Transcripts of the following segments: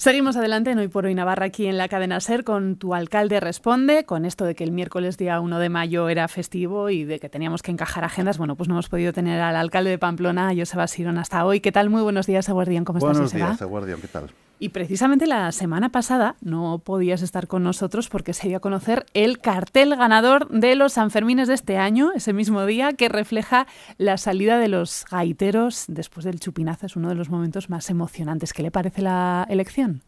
Seguimos adelante en Hoy por Hoy Navarra, aquí en la cadena SER, con tu alcalde responde, con esto de que el miércoles día 1 de mayo era festivo y de que teníamos que encajar agendas. Bueno, pues no hemos podido tener al alcalde de Pamplona, Joseba Sirón, hasta hoy. ¿Qué tal? Muy buenos días, Aguardián. ¿Cómo estás, Buenos días, Aguardián. ¿Qué tal? Y precisamente la semana pasada no podías estar con nosotros porque se dio a conocer el cartel ganador de los Sanfermines de este año, ese mismo día, que refleja la salida de los gaiteros después del chupinazo. Es uno de los momentos más emocionantes. ¿Qué le parece la elección?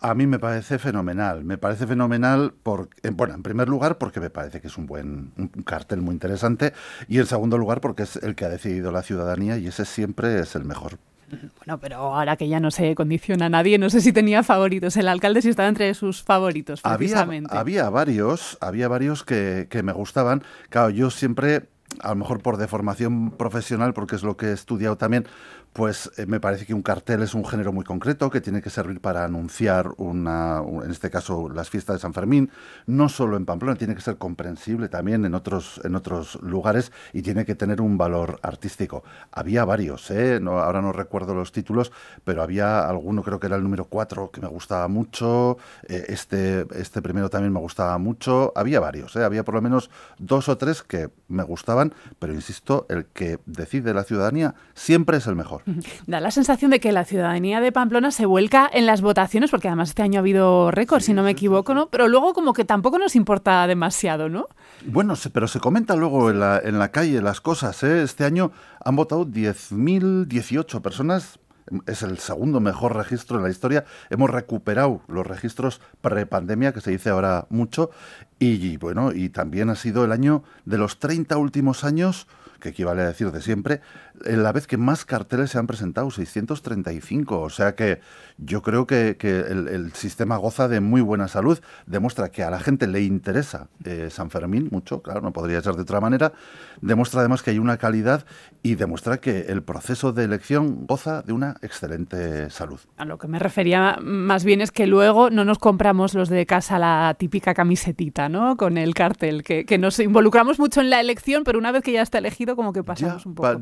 A mí me parece fenomenal. Me parece fenomenal, bueno, en primer lugar porque me parece que es un buen un cartel muy interesante y en segundo lugar porque es el que ha decidido la ciudadanía y ese siempre es el mejor. Bueno, pero ahora que ya no se condiciona nadie, no sé si tenía favoritos el alcalde, sí estaba entre sus favoritos, precisamente. Había, varios, había varios que, que me gustaban. Claro, yo siempre a lo mejor por deformación profesional, porque es lo que he estudiado también, pues eh, me parece que un cartel es un género muy concreto que tiene que servir para anunciar una, en este caso, las fiestas de San Fermín, no solo en Pamplona, tiene que ser comprensible también en otros, en otros lugares y tiene que tener un valor artístico. Había varios, ¿eh? ahora no recuerdo los títulos, pero había alguno, creo que era el número cuatro, que me gustaba mucho, eh, este, este primero también me gustaba mucho, había varios, había por lo menos dos o tres que me gustaban, pero insisto, el que decide la ciudadanía siempre es el mejor. Da la sensación de que la ciudadanía de Pamplona se vuelca en las votaciones, porque además este año ha habido récord, si no me equivoco, ¿no? Pero luego como que tampoco nos importa demasiado, ¿no? Bueno, pero se comenta luego en la, en la calle las cosas, ¿eh? Este año han votado 10.018 personas, es el segundo mejor registro en la historia. Hemos recuperado los registros prepandemia, que se dice ahora mucho, y bueno, y también ha sido el año de los 30 últimos años, que equivale a decir de siempre, eh, la vez que más carteles se han presentado, 635. O sea que yo creo que, el, sistema goza de muy buena salud, demuestra que a la gente le interesa eh, San Fermín mucho, claro, no podría ser de otra manera, demuestra además que hay una calidad y demuestra que el proceso de elección goza de una excelente salud. A lo que me refería más bien es que luego no nos compramos los de casa la típica camisetita, ¿no? Con el cartel, que, nos involucramos mucho en la elección, pero una vez que ya está elegido, como que pasamos un poco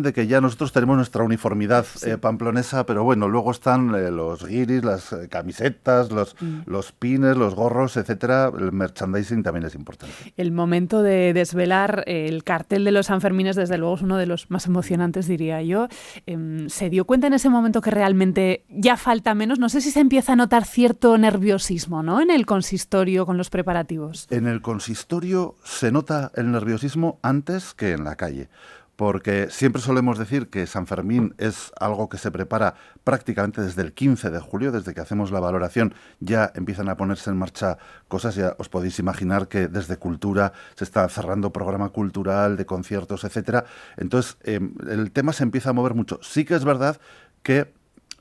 de que ya nosotros tenemos nuestra uniformidad eh, pamplonesa, pero bueno, luego están eh, los guiris, las eh, camisetas, los, mm. los pines, los gorros, etcétera. El merchandising también es importante. El momento de desvelar el cartel de los Sanfermines, desde luego, es uno de los más emocionantes, diría yo. Em, ¿Se dio cuenta en ese momento que realmente ya falta menos? No sé si se empieza a notar cierto nerviosismo, ¿no? En el consistorio con los preparativos. En el consistorio se nota el nerviosismo antes que en la calle porque siempre solemos decir que San Fermín es algo que se prepara prácticamente desde el 15 de julio, desde que hacemos la valoración, ya empiezan a ponerse en marcha cosas, ya os podéis imaginar que desde cultura se está cerrando programa cultural, de conciertos, etcétera. Entonces, em, el tema se empieza a mover mucho. Sí que es verdad que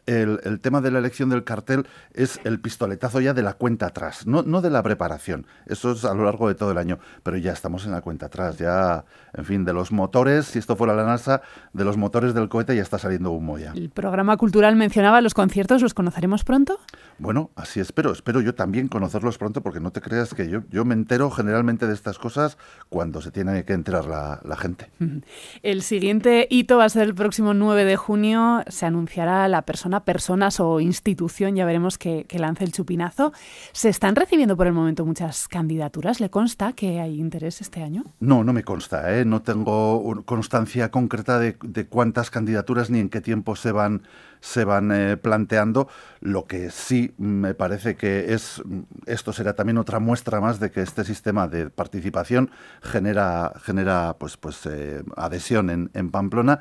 el, tema de la elección del cartel es el pistoletazo ya de la cuenta atrás, no, de la preparación. eso es a lo largo de todo el año, pero ya estamos en la cuenta atrás, ya, en fin, de los motores, si esto fuera la NASA, de los motores del cohete ya está saliendo humo ya. El programa cultural mencionaba los conciertos, ¿los conoceremos pronto? Bueno, así espero, espero yo también conocerlos pronto, porque no te creas que yo, yo me entero generalmente de estas cosas cuando se tiene que enterar la, la gente. El siguiente hito va a ser el próximo 9 de junio, se anunciará la persona persona, personas o institución, ya veremos que, lance el chupinazo. ¿Se están recibiendo por el momento muchas candidaturas? ¿Le consta que hay interés este año? No, no me consta. ¿eh? No tengo constancia concreta de cuántas candidaturas ni en qué tiempo se van se van eh, planteando. Lo que sí me parece que es, esto será también otra muestra más de que este sistema de participación genera, genera pues, pues, eh, adhesión en, en Pamplona.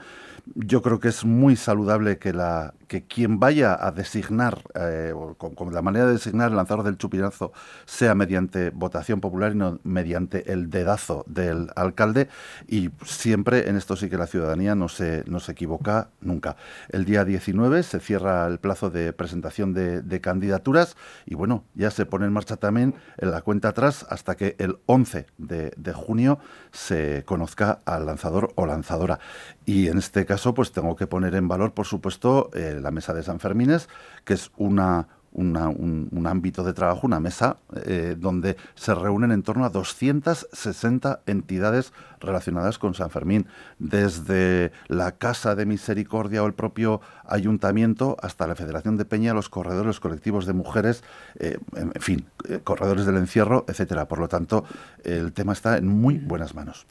Yo creo que es muy saludable que, la, que quien vaya a designar, eh, con, la manera de designar el lanzador del chupinazo, sea mediante votación popular y no mediante el dedazo del alcalde. Y siempre, en esto sí que la ciudadanía no se, no se equivoca nunca. El día 19 se cierra el plazo de presentación de, candidaturas y bueno, ya se pone en marcha también en la cuenta atrás hasta que el 11 de, junio se conozca al lanzador o lanzadora. Y en este caso pues tengo que poner en valor, por supuesto, eh, la mesa de San Fermines, que es una un, ámbito de trabajo, una mesa eh, donde se reúnen en torno a 260 entidades relacionadas con San Fermín, desde la Casa de Misericordia o el propio Ayuntamiento hasta la Federación de Peña, los corredores, los colectivos de mujeres, eh, en fin, eh, corredores del encierro, etcétera. Por lo tanto, el tema está en muy buenas manos.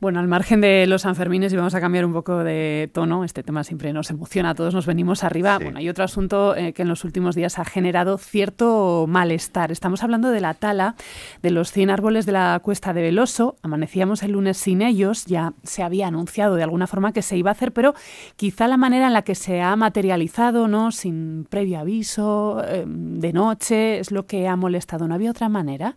Bueno, al margen de los Sanfermines, y vamos a cambiar un poco de tono, este tema siempre nos emociona, todos nos venimos arriba. Bueno, hay otro asunto eh, que en los últimos días ha generado cierto malestar. Estamos hablando de la tala de los 100 árboles de la cuesta de Veloso. Amanecíamos el lunes sin ellos. Ya se había anunciado de alguna forma que se iba a hacer, pero quizá la manera en la que se ha materializado, ¿no? Sin previo aviso, em, de noche, es lo que ha molestado. ¿No había otra manera?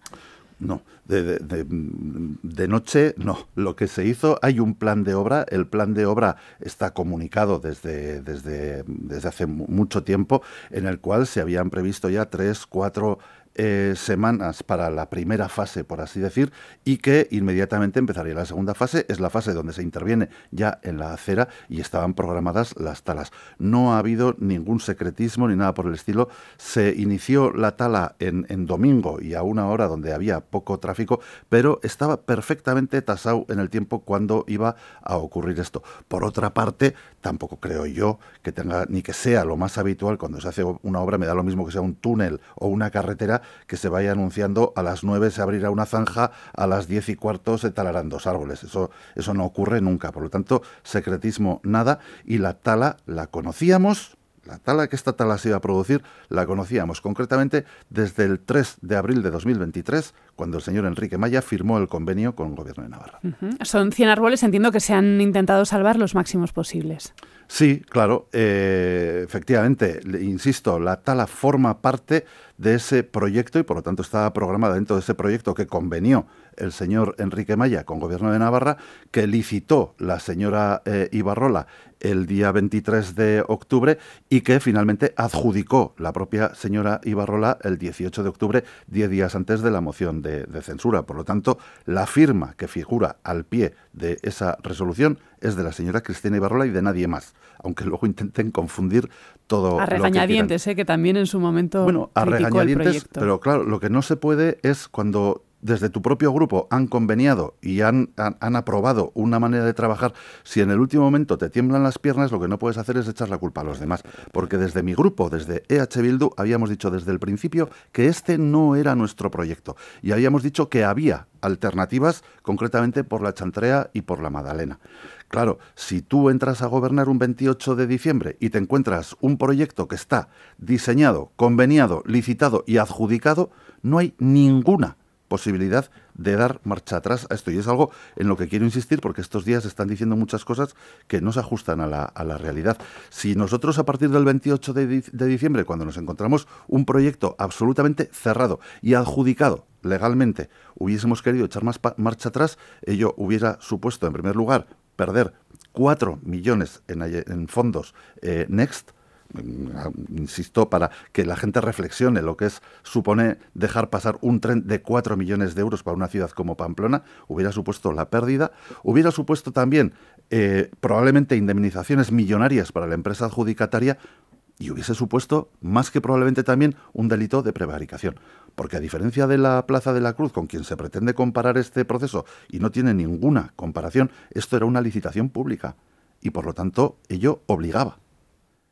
No, de, noche no. Lo que se hizo, hay un plan de obra, el plan de obra está comunicado desde, desde, desde hace mucho tiempo, en el cual se habían previsto ya tres, cuatro eh, semanas para la primera fase, por así decir, y que inmediatamente empezaría la segunda fase. Es la fase donde se interviene ya en la acera y estaban programadas las talas. No ha habido ningún secretismo ni nada por el estilo. Se inició la tala en, en domingo y a una hora donde había poco tráfico, pero estaba perfectamente tasado en el tiempo cuando iba a ocurrir esto. Por otra parte, tampoco creo yo que tenga ni que sea lo más habitual cuando se hace una obra, me da lo mismo que sea un túnel o una carretera, que se vaya anunciando a las 9 se abrirá una zanja, a las 10 y cuarto se talarán dos árboles. Eso, eso no ocurre nunca. Por lo tanto, secretismo nada y la tala la conocíamos, la tala que esta tala se iba a producir la conocíamos concretamente desde el 3 de abril de 2023, cuando el señor Enrique Maya firmó el convenio con el Gobierno de Navarra. Son 100 árboles, entiendo que se han intentado salvar los máximos posibles. Sí, claro, eh, efectivamente, insisto, la tala forma parte de ese proyecto y por lo tanto está programada dentro de ese proyecto que convenió el señor Enrique Maya con Gobierno de Navarra, que licitó la señora eh, Ibarrola el día 23 de octubre y que finalmente adjudicó la propia señora Ibarrola el 18 de octubre, 10 días antes de la moción de censura. Por lo tanto, la firma que figura al pie de esa resolución es de la señora Cristina Ibarrola y de nadie más aunque luego intenten confundir todo. A regañadientes, que, ¿eh? que también en su momento. Bueno, a regañadientes, pero claro, lo que no se puede es cuando desde tu propio grupo han conveniado y han, han, han, aprobado una manera de trabajar, si en el último momento te tiemblan las piernas, lo que no puedes hacer es echar la culpa a los demás. Porque desde mi grupo, desde EH Bildu, habíamos dicho desde el principio que este no era nuestro proyecto. Y habíamos dicho que había alternativas, concretamente por la Chantrea y por la Madalena. Claro, si tú entras a gobernar un 28 de diciembre y te encuentras un proyecto que está diseñado, conveniado, licitado y adjudicado, no hay ninguna posibilidad de dar marcha atrás a esto. Y es algo en lo que quiero insistir porque estos días están diciendo muchas cosas que no se ajustan a la, realidad. Si nosotros a partir del 28 de diciembre, cuando nos encontramos un proyecto absolutamente cerrado y adjudicado legalmente, hubiésemos querido echar más marcha atrás, ello hubiera supuesto, en primer lugar, perder 4 millones en, fondos eh, Next, mm, insisto, para que la gente reflexione lo que es supone dejar pasar un tren de 4 millones de euros para una ciudad como Pamplona, hubiera supuesto la pérdida, hubiera supuesto también eh, probablemente indemnizaciones millonarias para la empresa adjudicataria, y hubiese supuesto más que probablemente también un delito de prevaricación. Porque a diferencia de la Plaza de la Cruz, con quien se pretende comparar este proceso y no tiene ninguna comparación, esto era una licitación pública y por lo tanto ello obligaba.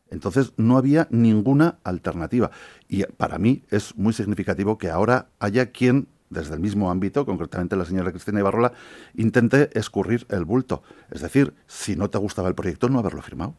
Entonces no había ninguna alternativa. Y para mí es muy significativo que ahora haya quien desde el mismo ámbito, concretamente la señora Cristina Ibarrola, intente escurrir el bulto. Es decir, si no te gustaba el proyecto, no haberlo firmado.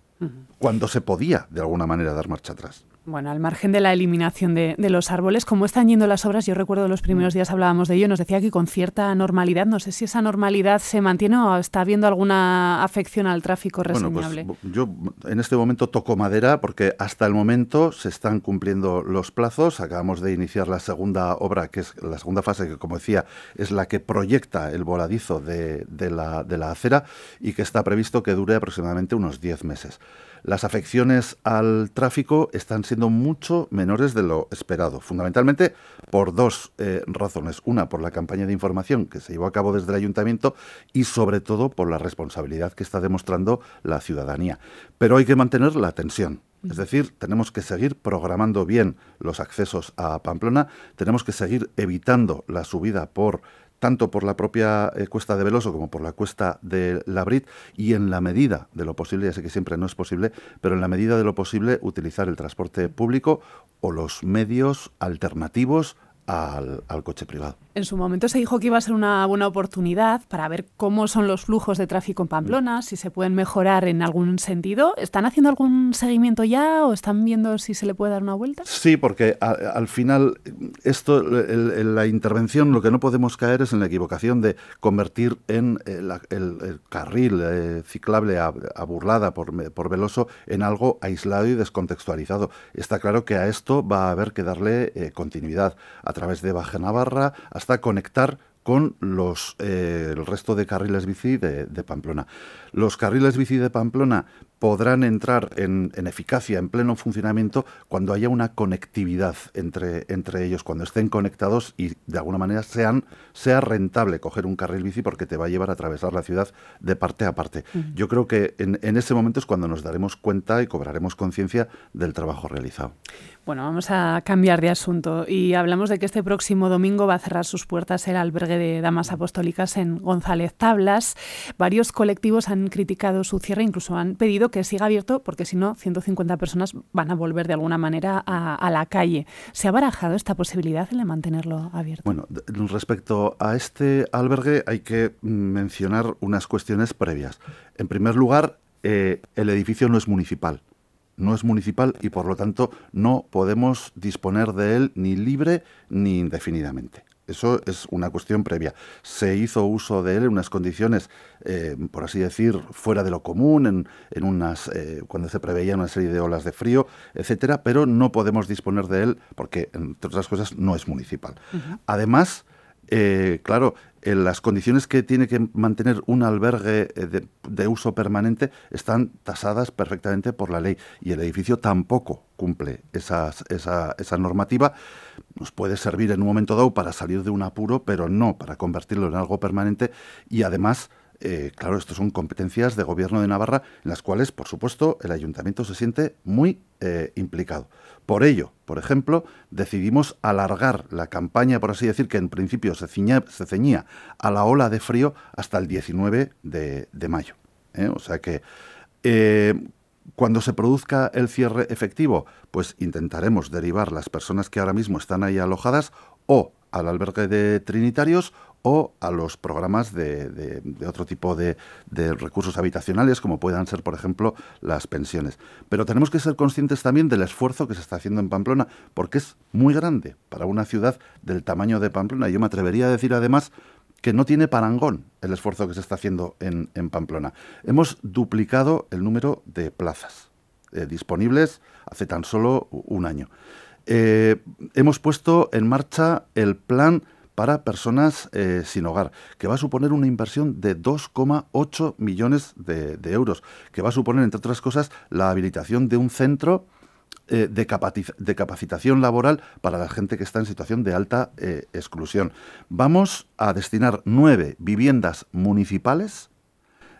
Cuando se podía, de alguna manera, dar marcha atrás bueno, al margen de la eliminación de, los árboles, ¿cómo están yendo las obras? Yo recuerdo los primeros mm. días hablábamos de ello, nos decía que con cierta normalidad, no sé si esa normalidad se mantiene o está habiendo alguna afección al tráfico pues, reseñable. yo en este momento toco madera porque hasta el momento se están cumpliendo los plazos, acabamos de iniciar la segunda obra, que es la segunda fase, que como decía, es la que proyecta el voladizo de, la, de la acera y que está previsto que dure aproximadamente unos 10 meses. Las afecciones al tráfico están siendo mucho menores de lo esperado, fundamentalmente por dos eh, razones. Una, por la campaña de información que se llevó a cabo desde el ayuntamiento y sobre todo por la responsabilidad que está demostrando la ciudadanía. Pero hay que mantener la tensión. Es decir, tenemos que seguir programando bien los accesos a Pamplona, tenemos que seguir evitando la subida por tanto por la propia eh, cuesta de Veloso como por la cuesta de Labrit y en la medida de lo posible, ya sé que siempre no es posible, pero en la medida de lo posible utilizar el transporte público o los medios alternativos al coche privado. En su momento se dijo que iba a ser una buena oportunidad para ver cómo son los flujos de tráfico en Pamplona, si se pueden mejorar en algún sentido. ¿Están haciendo algún seguimiento ya o están viendo si se le puede dar una vuelta? Sí, porque al final esto, la intervención, lo que no podemos caer es en la equivocación de convertir en eh, el, carril eh, ciclable a, burlada por, por, Veloso en algo aislado y descontextualizado. Está claro que a esto va a haber que darle eh, continuidad a través de Baja Navarra, a hasta conectar con los, eh, el resto de carriles bici de, de, Pamplona. Los carriles bici de Pamplona podrán entrar en, eficacia, en pleno funcionamiento, cuando haya una conectividad entre, entre ellos, cuando estén conectados y de alguna manera sean, sea rentable coger un carril bici porque te va a llevar a atravesar la ciudad de parte a parte. Yo creo que en, en ese momento es cuando nos daremos cuenta y cobraremos conciencia del trabajo realizado. Bueno, vamos a cambiar de asunto y hablamos de que este próximo domingo va a cerrar sus puertas el albergue de damas apostólicas en González Tablas. Varios colectivos han criticado su cierre, incluso han pedido que siga abierto porque si no, 150 personas van a volver de alguna manera a, la calle. ¿Se ha barajado esta posibilidad de mantenerlo abierto? Bueno, respecto a este albergue hay que mencionar unas cuestiones previas. En primer lugar, eh, el edificio no es municipal. No es municipal y por lo tanto no podemos disponer de él ni libre ni indefinidamente. Eso es una cuestión previa. Se hizo uso de él en unas condiciones, eh, por así decir, fuera de lo común, en, en unas, eh, cuando se preveían una serie de olas de frío, etcétera, pero no podemos disponer de él porque, entre otras cosas, no es municipal. Además, eh, claro, las condiciones que tiene que mantener un albergue eh, de, uso permanente están tasadas perfectamente por la ley y el edificio tampoco cumple esa, normativa. Nos puede servir en un momento dado para salir de un apuro, pero no para convertirlo en algo permanente y además eh, claro, esto son competencias de gobierno de Navarra en las cuales, por supuesto, el ayuntamiento se siente muy eh, implicado. Por ello, por ejemplo, decidimos alargar la campaña, por así decir, que en principio se, ceñía a la ola de frío hasta el 19 de, mayo. ¿eh? O sea que cuando se produzca el cierre efectivo, pues intentaremos derivar las personas que ahora mismo están ahí alojadas o al albergue de Trinitarios o a los programas de, otro tipo de, recursos habitacionales, como puedan ser, por ejemplo, las pensiones. Pero tenemos que ser conscientes también del esfuerzo que se está haciendo en Pamplona, porque es muy grande para una ciudad del tamaño de Pamplona. Yo me atrevería a decir, además, que no tiene parangón el esfuerzo que se está haciendo en, Pamplona. Hemos duplicado el número de plazas eh, disponibles hace tan solo un año. Eh, hemos puesto en marcha el plan para personas eh, sin hogar, que va a suponer una inversión de 2,8 millones de, euros, que va a suponer, entre otras cosas, la habilitación de un centro eh, de, capacitación laboral para la gente que está en situación de alta eh, exclusión. Vamos a destinar nueve viviendas municipales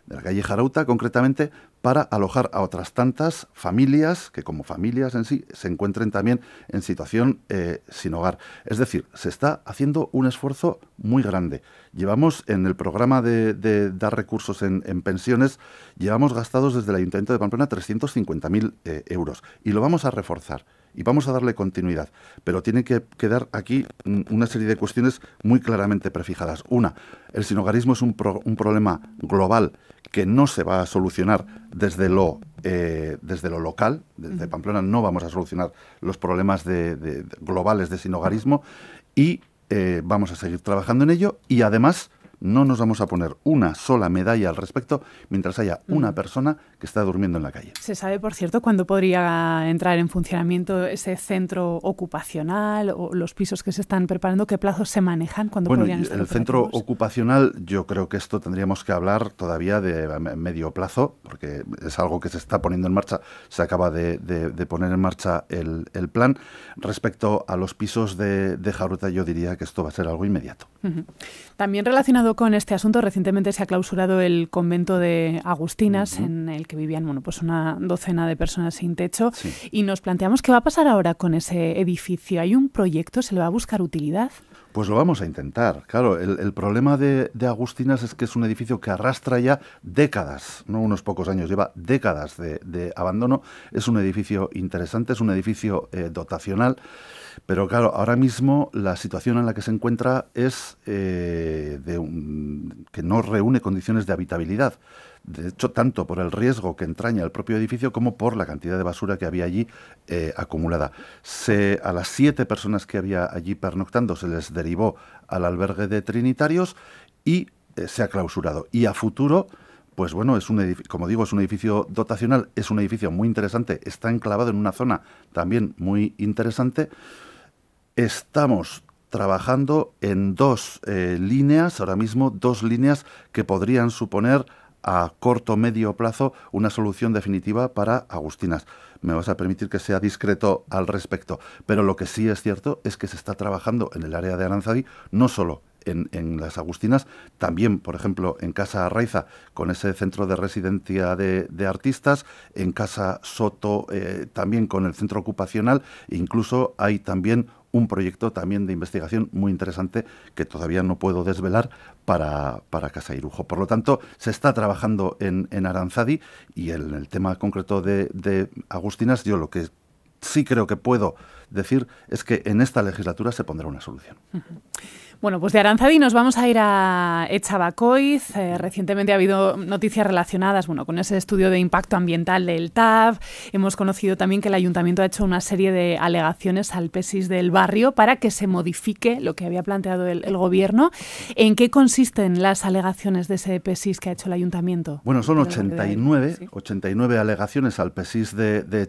de la calle Jarauta, concretamente, para alojar a otras tantas familias que como familias en sí se encuentren también en situación eh, sin hogar. Es decir, se está haciendo un esfuerzo muy grande. Llevamos en el programa de, dar recursos en, pensiones, llevamos gastados desde el Ayuntamiento de Pamplona 350.000 eh, euros y lo vamos a reforzar y vamos a darle continuidad. Pero tiene que quedar aquí mm, una serie de cuestiones muy claramente prefijadas. Una, el sinogarismo es un problema global que no se va a solucionar desde lo, eh, desde lo local, desde Pamplona no vamos a solucionar los problemas de, de, globales de sinogarismo y eh, vamos a seguir trabajando en ello y además no nos vamos a poner una sola medalla al respecto mientras haya una persona que está durmiendo en la calle. ¿Se sabe, por cierto, cuándo podría entrar en funcionamiento ese centro ocupacional o los pisos que se están preparando? ¿Qué plazos se manejan cuando podrían estar el centro ocupacional, yo creo que esto tendríamos que hablar todavía de medio plazo, porque es algo que se está poniendo en marcha, se acaba de, poner en marcha el, plan. Respecto a los pisos de, de Jaruta, yo diría que esto va a ser algo inmediato. También relacionado con este asunto, recientemente se ha clausurado el convento de Agustinas, en el que vivían bueno, pues una docena de personas sin techo, y nos planteamos qué va a pasar ahora con ese edificio. ¿Hay un proyecto? ¿Se le va a buscar utilidad? Pues lo vamos a intentar. Claro, el, problema de, Agustinas es que es un edificio que arrastra ya décadas, no unos pocos años, lleva décadas de, abandono. Es un edificio interesante, es un edificio eh, dotacional, pero claro, ahora mismo la situación en la que se encuentra es eh, de que no reúne condiciones de habitabilidad de hecho tanto por el riesgo que entraña el propio edificio como por la cantidad de basura que había allí eh, acumulada. Se, a las siete personas que había allí pernoctando se les derivó al albergue de Trinitarios y eh, se ha clausurado. Y a futuro pues bueno, es un como digo, es un edificio dotacional, es un edificio muy interesante, está enclavado en una zona también muy interesante. Estamos trabajando en dos eh, líneas, ahora mismo dos líneas que podrían suponer a corto medio plazo una solución definitiva para Agustinas. Me vas a permitir que sea discreto al respecto, pero lo que sí es cierto es que se está trabajando en el área de Aranzadi no solo en, las Agustinas, también, por ejemplo, en Casa Raiza con ese centro de residencia de, artistas, en Casa Soto, eh, también con el centro ocupacional, incluso hay también un proyecto también de investigación muy interesante que todavía no puedo desvelar para, para Casa Irujo. Por lo tanto, se está trabajando en, en Aranzadi y en el tema concreto de, Agustinas, yo lo que sí creo que puedo decir es que en esta legislatura se pondrá una solución. Bueno, pues de Aranzadi nos vamos a ir a Echabacoiz. Eh, recientemente ha habido noticias relacionadas bueno, con ese estudio de impacto ambiental del TAV. Hemos conocido también que el ayuntamiento ha hecho una serie de alegaciones al PESIS del barrio para que se modifique lo que había planteado el, gobierno. ¿En qué consisten las alegaciones de ese PESIS que ha hecho el ayuntamiento? Bueno, son 89, 89 alegaciones al PESIS de, de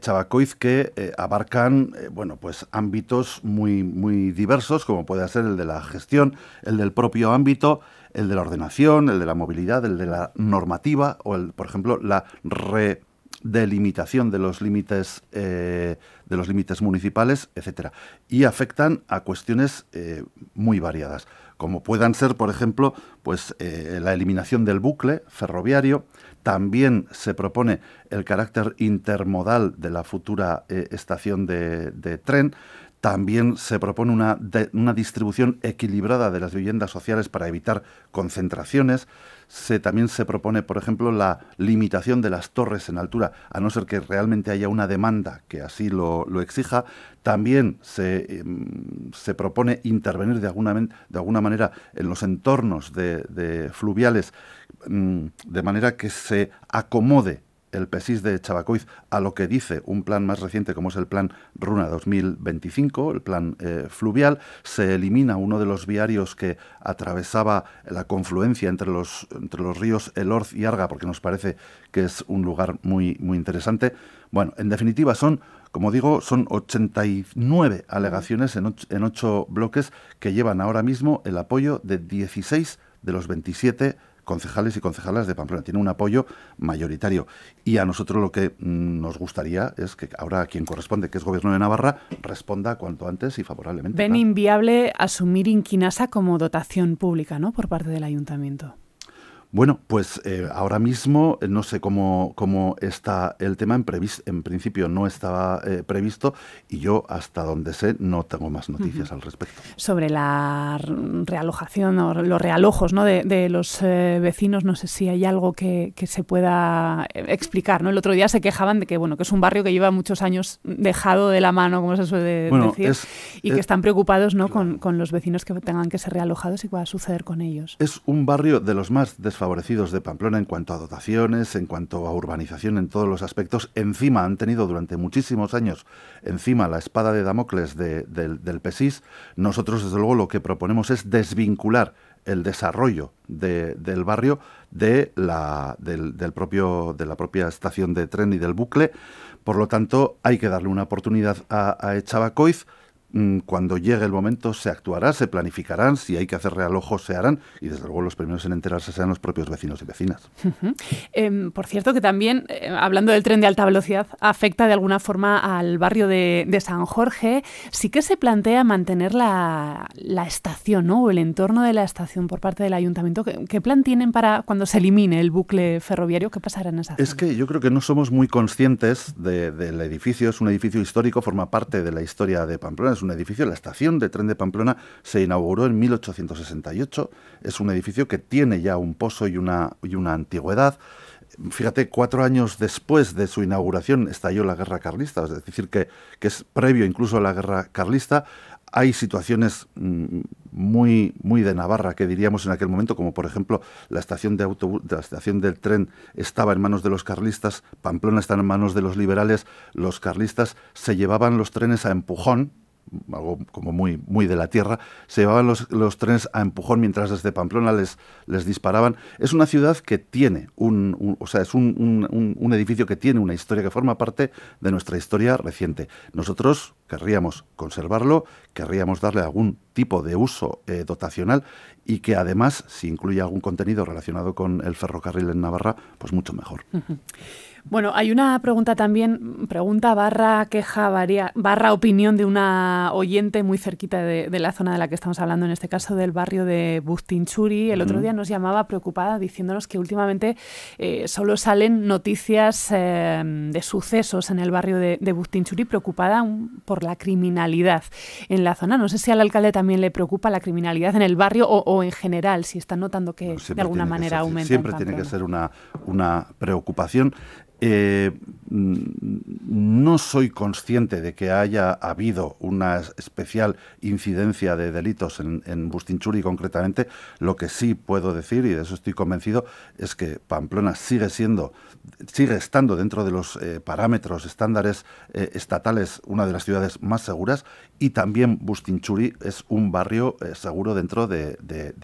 que eh, abarcan eh, bueno, pues ámbitos muy, muy diversos, como puede ser el de la gestión el del propio ámbito, el de la ordenación, el de la movilidad, el de la normativa o, el, por ejemplo, la redelimitación de los límites eh, de los límites municipales, etcétera, y afectan a cuestiones eh, muy variadas, como puedan ser, por ejemplo, pues eh, la eliminación del bucle ferroviario. También se propone el carácter intermodal de la futura estación de tren. También se propone una, distribución equilibrada de las viviendas sociales para evitar concentraciones. también se propone, por ejemplo, la limitación de las torres en altura, a no ser que realmente haya una demanda que así lo, exija. También em, se, propone intervenir de alguna, de alguna manera en los entornos de fluviales mm, de manera que se acomode el PESIS de Chabacoiz a lo que dice un plan más reciente como es el plan RUNA 2025, el plan eh, fluvial, se elimina uno de los viarios que atravesaba la confluencia entre los, entre los ríos Elorz y Arga, porque nos parece que es un lugar muy, muy interesante. Bueno, en definitiva son como digo, son 89 alegaciones en ocho, en ocho bloques que llevan ahora mismo el apoyo de 16 de los 27 concejales y concejalas de Pamplona. Tiene un apoyo mayoritario. Y a nosotros lo que mm, nos gustaría es que ahora quien corresponde, que es Gobierno de Navarra, responda cuanto antes y favorablemente. Ven inviable asumir Inquinasa como dotación pública, ¿no? Por parte del ayuntamiento. Bueno, pues eh, ahora mismo eh, no sé cómo, cómo está el tema. En, en principio no estaba eh, previsto y yo, hasta donde sé, no tengo más noticias al respecto. Sobre la realojación o los realojos de, los vecinos, no sé si hay algo que, se pueda explicar. ¿no? El otro día se quejaban de que, bueno, que es un barrio que lleva muchos años dejado de la mano, como se suele decir, y que están preocupados Con, con, los vecinos que tengan que ser realojados y qué va a suceder con ellos. Es un barrio de los más desfavorecidos ...favorecidos de Pamplona en cuanto a dotaciones, en cuanto a urbanización en todos los aspectos. Encima han tenido durante muchísimos años, encima la espada de Damocles del, PESIS. Nosotros, desde luego, lo que proponemos es desvincular el desarrollo del barrio de la, del, propio, de la propia estación de tren y del bucle. Por lo tanto, hay que darle una oportunidad a, a Echavacoiz. Mm, cuando llegue el momento se actuará, se planificarán, si hay que hacer realojos se harán y desde luego los primeros en enterarse serán los propios vecinos y vecinas. Em, por cierto que también, eh, hablando del tren de alta velocidad, afecta de alguna forma al barrio de, San Jorge. Sí que se plantea mantener la, estación o el entorno de la estación por parte del ayuntamiento. ¿Qué, plan tienen para cuando se elimine el bucle ferroviario? ¿Qué pasará en esa zona? Es que yo creo que no somos muy conscientes del edificio. Es un edificio histórico, forma parte de la historia de Pamplona un edificio, la estación de tren de Pamplona se inauguró en 1868, es un edificio que tiene ya un pozo y una, y una antigüedad. Fíjate, cuatro años después de su inauguración estalló la guerra carlista, es decir, que, es previo incluso a la guerra carlista hay situaciones mm, muy, muy de Navarra que diríamos en aquel momento, como por ejemplo la estación, de autobús, la estación del tren estaba en manos de los carlistas, Pamplona está en manos de los liberales, los carlistas se llevaban los trenes a empujón, algo como muy, muy de la tierra, se llevaban los, trenes a empujón mientras desde Pamplona les, les disparaban. Es una ciudad que tiene un, o sea, es un, edificio que tiene una historia que forma parte de nuestra historia reciente. Nosotros querríamos conservarlo, querríamos darle algún tipo de uso eh, dotacional y que además, si incluye algún contenido relacionado con el ferrocarril en Navarra, pues mucho mejor. Bueno, hay una pregunta también, pregunta barra queja barra opinión de una oyente muy cerquita de, la zona de la que estamos hablando, en este caso del barrio de Bustinchuri. El otro día nos llamaba preocupada diciéndonos que últimamente eh, solo salen noticias eh, de sucesos en el barrio de, de Bustinchuri, preocupada por la criminalidad en la zona. No sé si al alcalde también le preocupa la criminalidad en el barrio o, en general, si está notando que de alguna manera aumenta. Siempre tiene que ser una, una preocupación. Eh, no soy consciente de que haya habido una especial incidencia de delitos en, Bustinchuri concretamente. Lo que sí puedo decir, y de eso estoy convencido, es que Pamplona sigue siendo, sigue estando dentro de los eh, parámetros estándares eh, estatales una de las ciudades más seguras y también Bustinchuri es un barrio seguro dentro de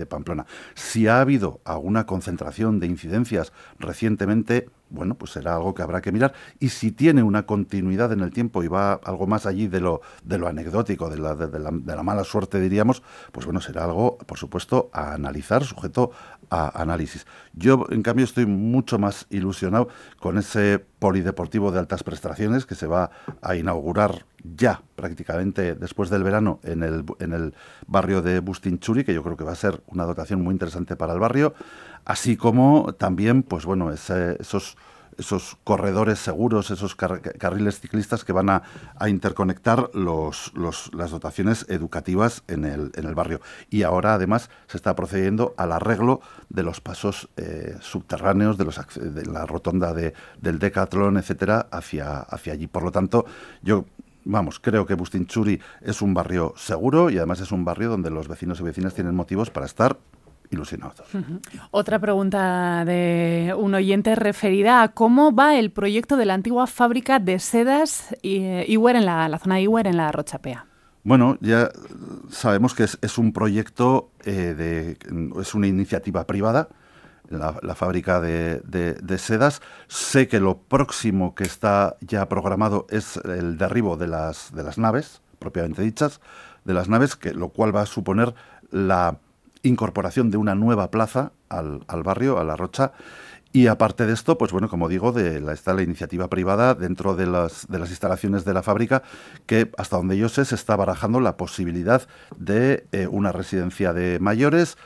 Pamplona. Si ha habido alguna concentración de incidencias recientemente, bueno, pues será algo que habrá que mirar. Y si tiene una continuidad en el tiempo y va algo más allí de lo, de lo anecdótico, de la, de, mala suerte, diríamos, pues bueno, será algo, por supuesto, a analizar, sujeto a análisis. Yo, en cambio, estoy mucho más ilusionado con ese polideportivo de altas prestaciones que se va a inaugurar ya prácticamente después del verano en en el barrio de Bustinchuri, que yo creo que va a ser una dotación muy interesante para el barrio así como también, pues bueno, esos esos corredores seguros, esos carriles ciclistas que van a, interconectar los, las dotaciones educativas en el, en el, barrio. Y ahora, además, se está procediendo al arreglo de los pasos eh, subterráneos, de, los, de la rotonda de, del Decathlon, etcétera, hacia, hacia allí. Por lo tanto, yo vamos, creo que Bustinchuri es un barrio seguro y además es un barrio donde los vecinos y vecinas tienen motivos para estar ilusionados. Otra pregunta de un oyente referida a cómo va el proyecto de la antigua fábrica de sedas y, eh, Iwer en la, zona de Iwer en la Rochapea. Bueno, ya sabemos que es, un proyecto, eh, de, es una iniciativa privada, la, fábrica de, sedas. Sé que lo próximo que está ya programado es el derribo de las, de las naves, propiamente dichas, de las naves, que, lo cual va a suponer la, incorporación de una nueva plaza al, barrio, a la Rocha, y aparte de esto, pues bueno, como digo, de la, está la iniciativa privada dentro de las, de las instalaciones de la fábrica, que hasta donde yo sé se está barajando la posibilidad de eh, una residencia de mayores,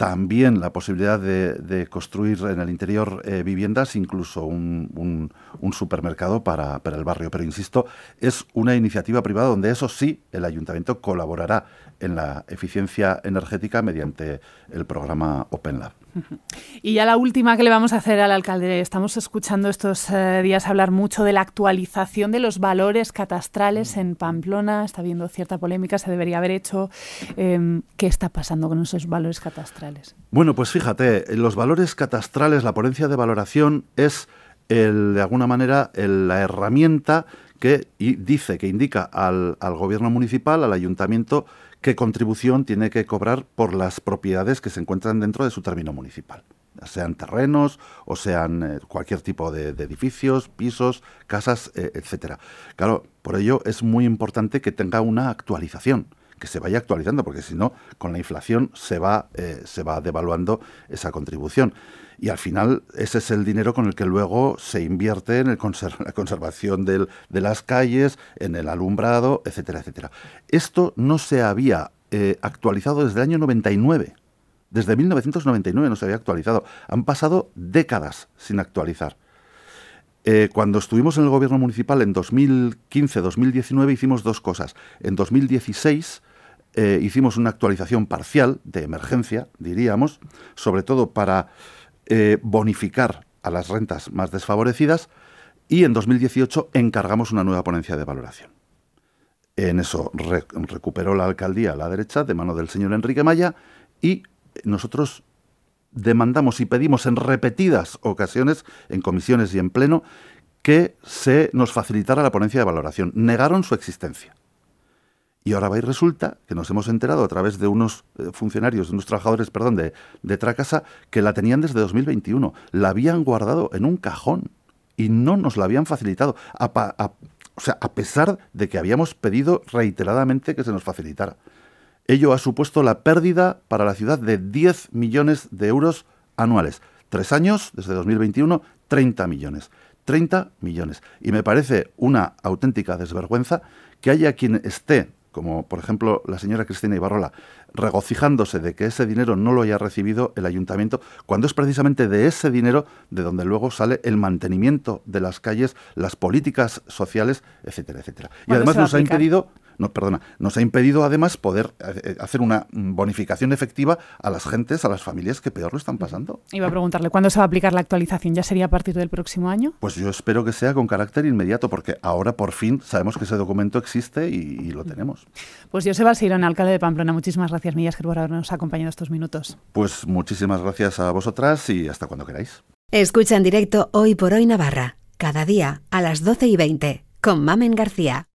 también la posibilidad de, construir en el interior eh, viviendas, incluso un, supermercado para, para, el barrio. Pero insisto, es una iniciativa privada donde eso sí, el ayuntamiento colaborará en la eficiencia energética mediante el programa Open Lab. Y ya la última que le vamos a hacer al alcalde. Estamos escuchando estos eh, días hablar mucho de la actualización de los valores catastrales en Pamplona. Está habiendo cierta polémica, se debería haber hecho. Em, ¿Qué está pasando con esos valores catastrales? Bueno, pues fíjate, los valores catastrales, la ponencia de valoración es, de alguna manera, la herramienta que dice, que indica al, al gobierno municipal, al ayuntamiento, qué contribución tiene que cobrar por las propiedades que se encuentran dentro de su término municipal sean terrenos o sean eh, cualquier tipo de, edificios, pisos, casas, etc. Eh, etcétera. Claro, por ello es muy importante que tenga una actualización que se vaya actualizando, porque si no, con la inflación se va, eh, se va devaluando esa contribución. Y al final ese es el dinero con el que luego se invierte en el la conservación de las calles, en el alumbrado, etcétera, etcétera. Esto no se había eh, actualizado desde el año 99. Desde 1999 no se había actualizado. Han pasado décadas sin actualizar. Eh, cuando estuvimos en el gobierno municipal en 2015-2019 hicimos dos cosas. En 2016 eh, hicimos una actualización parcial, de emergencia, diríamos, sobre todo para eh, bonificar a las rentas más desfavorecidas, y en 2018 encargamos una nueva ponencia de valoración. En eso recuperó la alcaldía a la derecha, de mano del señor Enrique Maya, y nosotros demandamos y pedimos en repetidas ocasiones, en comisiones y en pleno, que se nos facilitara la ponencia de valoración. Negaron su existencia. Y ahora va y resulta que nos hemos enterado a través de unos eh, funcionarios, de unos trabajadores, perdón, de, de Tracasa, que la tenían desde 2021. La habían guardado en un cajón y no nos la habían facilitado. A, o sea, a pesar de que habíamos pedido reiteradamente que se nos facilitara. Ello ha supuesto la pérdida para la ciudad de 10 millones de euros anuales. Tres años, desde 2021, 30 millones. 30 millones. Y me parece una auténtica desvergüenza que haya quien esté como por ejemplo la señora Cristina Ibarrola, regocijándose de que ese dinero no lo haya recibido el ayuntamiento, cuando es precisamente de ese dinero de donde luego sale el mantenimiento de las calles, las políticas sociales, etcétera, etcétera. Y además nos ha impedido perdona, nos ha impedido además poder eh, eh, hacer una bonificación efectiva a las gentes, a las familias que peor lo están pasando. Iba a preguntarle, ¿cuándo se va a aplicar la actualización? ¿Ya sería a partir del próximo año? Pues yo espero que sea con carácter inmediato, porque ahora por fin sabemos que ese documento existe y, lo tenemos. Pues yo soy al alcalde de Pamplona, muchísimas gracias, Millas, por habernos acompañado estos minutos. Pues muchísimas gracias a vosotras y hasta cuando queráis. Escucha en directo Hoy por Hoy Navarra, cada día a las 12 y 20, con Mamen García.